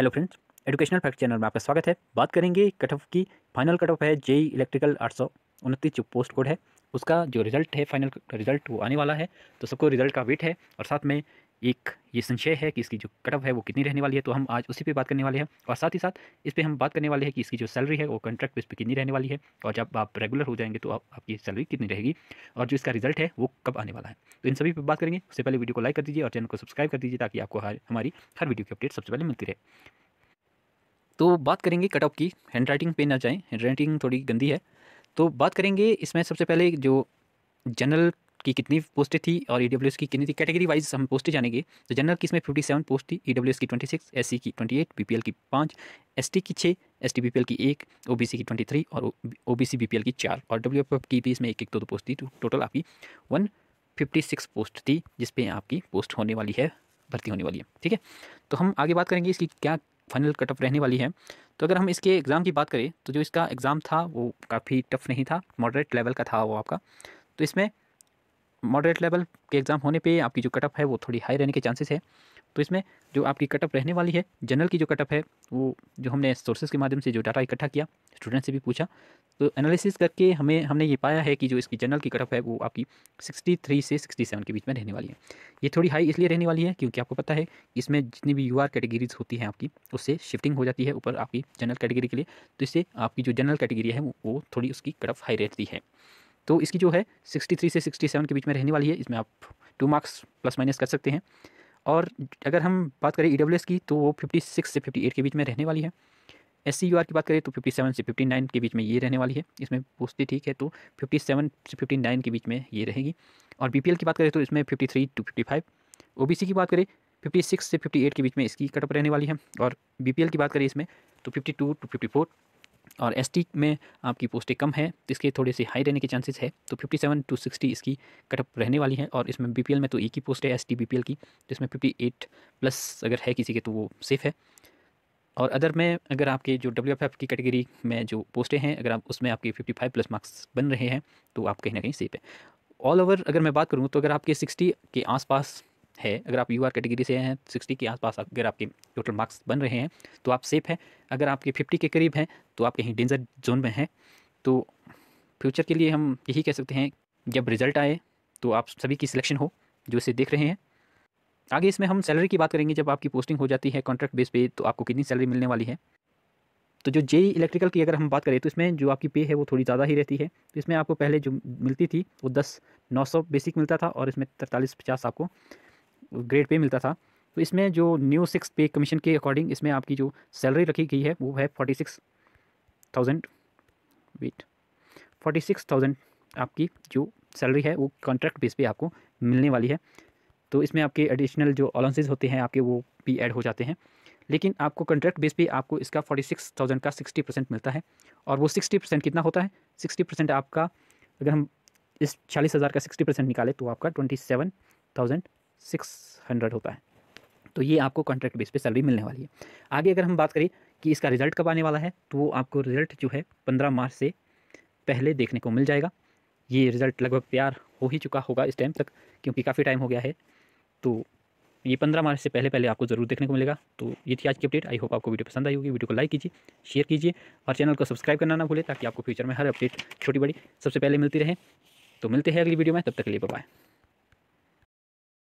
hello friends educational fact channel में आपका स्वागत है बात करेंगे कट ऑफ की फाइनल कट ऑफ है जेई इलेक्ट्रिकल आठ सौ उनतीस जो पोस्ट कोड है उसका जो रिज़ल्ट है फाइनल रिज़ल्ट वो आने वाला है तो सबको रिज़ल्ट का वेट है और साथ में एक ये संशय है कि इसकी जो कटअप है वो कितनी रहने वाली है तो हम आज उसी पे बात करने वाले हैं और साथ ही साथ इस पर हम बात करने वाले हैं कि इसकी जो सैलरी है वो कॉन्ट्रैक्ट इस पर कितनी रहने वाली है और जब आप रेगुलर हो जाएंगे तो आप, आपकी सैलरी कितनी रहेगी और जो इसका रिजल्ट है वो कब आने वाला है तो इन सभी पर बात करेंगे उससे पहले वीडियो को लाइक कर दीजिए और चैनल को सब्सक्राइब कर दीजिए ताकि आपको हर हमारी हर वीडियो की अपडेट सबसे पहले मिलती रहे तो बात करेंगे कटअप की हैंड राइटिंग पे ना जाएँ हैंड राइटिंग थोड़ी गंदी है तो बात करेंगे इसमें सबसे पहले जो जनरल की कितनी पोस्टें थी और ई e की कितनी थी कैटेगरी वाइज हम पोस्टें जानेंगे तो जनरल किस में फिफ्टी सेवन पोस्ट थी ई e की ट्वेंटी सिक्स एस की ट्वेंटी एट बी की पाँच एस की छः एस टी की एक ओ की ट्वेंटी थ्री और ओ बी सी की चार और डब्ल्यू की भी इसमें एक एक दो दो पोस्ट थी टोटल तो आपकी वन फिफ्टी सिक्स पोस्ट थी जिसपे आपकी पोस्ट होने वाली है भर्ती होने वाली है ठीक है तो हम आगे बात करेंगे इसकी क्या फाइनल कट ऑफ रहने वाली है तो अगर हम इसके एग्ज़ाम की बात करें तो जो इसका एग्ज़ाम था वो काफ़ी टफ नहीं था मॉडरेट लेवल का था वो आपका तो इसमें मॉडरेट लेवल के एग्ज़ाम होने पे आपकी जो कटअप है वो थोड़ी हाई रहने के चांसेस है तो इसमें जो आपकी कटअप रहने वाली है जनरल की जो कटअप है वो जो हमने सोर्सेज के माध्यम से जो डाटा इकट्ठा किया स्टूडेंट से भी पूछा तो एनालिसिस करके हमें हमने ये पाया है कि जो इसकी जनरल की कटअप है वो आपकी 63 से 67 के बीच में रहने वाली है ये थोड़ी हाई इसलिए रहने वाली है क्योंकि आपको पता है इसमें जितनी भी यू कैटेगरीज होती हैं आपकी उससे शिफ्टिंग हो जाती है ऊपर आपकी जनरल कैटेगरी के लिए तो इससे आपकी जो जनरल कैटेगरी है वो थोड़ी उसकी कटअप हाई रहती है तो इसकी जो है 63 से 67 के बीच में रहने वाली है इसमें आप टू मार्क्स प्लस माइनस कर सकते हैं और अगर हम बात करें ई e की तो वो 56 से 58 के बीच में रहने वाली है एस सी की बात करें तो 57 से 59 के बीच में ये रहने वाली है इसमें पूछती ठीक है तो 57 से 59 के बीच में ये रहेगी और बी की बात करें तो इसमें three two fifty B C की बात करें सिक्स से एट के बीच में इसकी कटअप रहने वाली है और एल की बात करें इसमें तो फिफ्टी टू टू फोर और एस में आपकी पोस्टें कम है तो इसके थोड़े से हाई रहने के चांसेस है तो 57 टू 60 इसकी कटअप रहने वाली है और इसमें बी में तो एक ही पोस्ट है एस टी की जिसमें 58 प्लस अगर है किसी के तो वो सेफ़ है और अदर में अगर आपके जो डब्ल्यू की कैटेगरी में जो पोस्टें हैं अगर आप उसमें आपके फिफ्टी प्लस मार्क्स बन रहे हैं तो आप कहीं ना कहीं सेफ है ऑल ओवर अगर मैं बात करूँ तो अगर आपके सिक्सटी के आसपास है अगर आप यू आर कैटेगरी से हैं सिक्सटी के आसपास अगर आपके टोटल मार्क्स बन रहे हैं तो आप सेफ़ हैं अगर आपके फिफ्टी के करीब हैं तो आप कहीं डेंजर जोन में हैं तो फ्यूचर के लिए हम यही कह सकते हैं जब रिज़ल्ट आए तो आप सभी की सिलेक्शन हो जो इसे देख रहे हैं आगे इसमें हम सैलरी की बात करेंगे जब आपकी पोस्टिंग हो जाती है कॉन्ट्रैक्ट बेस पे तो आपको कितनी सैलरी मिलने वाली है तो जो जेई इलेक्ट्रिकल e की अगर हम बात करें तो इसमें जो आपकी पे है वो थोड़ी ज़्यादा ही रहती है तो इसमें आपको पहले जो मिलती थी वो दस नौ सौ बेसिक मिलता था और इसमें तरतालीस पचास आपको ग्रेड पे मिलता था तो इसमें जो न्यू सिक्स पे कमीशन के अकॉर्डिंग इसमें आपकी जो सैलरी रखी गई है वो है forty six thousand wait forty six thousand आपकी जो सैलरी है वो कॉन्ट्रैक्ट बेस पे आपको मिलने वाली है तो इसमें आपके एडिशनल जो अलाउंसेज होते हैं आपके वो भी ऐड हो जाते हैं लेकिन आपको कॉन्ट्रैक्ट बेस पे आपको इसका फोर्टी सिक्स थाउजेंड का सिक्सटी परसेंट मिलता है और वो सिक्सटी परसेंट कितना होता है सिक्सटी परसेंट आपका अगर हम इस चालीस हज़ार का सिक्सटी परसेंट निकाले तो आपका twenty seven thousand six hundred होता है तो ये आपको कॉन्ट्रैक्ट बेस पे सैलरी मिलने वाली है आगे अगर हम बात करें कि इसका रिज़ल्ट कब आने वाला है तो वो आपको रिज़ल्ट जो है पंद्रह मार्च से पहले देखने को मिल जाएगा ये रिज़ल्ट लगभग तैयार हो ही चुका होगा इस टाइम तक क्योंकि काफ़ी टाइम हो गया है तो ये पंद्रह मार्च से पहले पहले आपको ज़रूर देखने को मिलेगा तो ये थी आज की अपडेट आई होप आपको वीडियो पसंद आई होगी वीडियो को लाइक कीजिए शेयर कीजिए और चैनल को सब्सक्राइब करना ना भूलें ताकि आपको फ्यूचर में हर अपडेट छोटी बड़ी सबसे पहले मिलती रहे तो मिलते हैं अगली वीडियो में तब तक के लिए बाय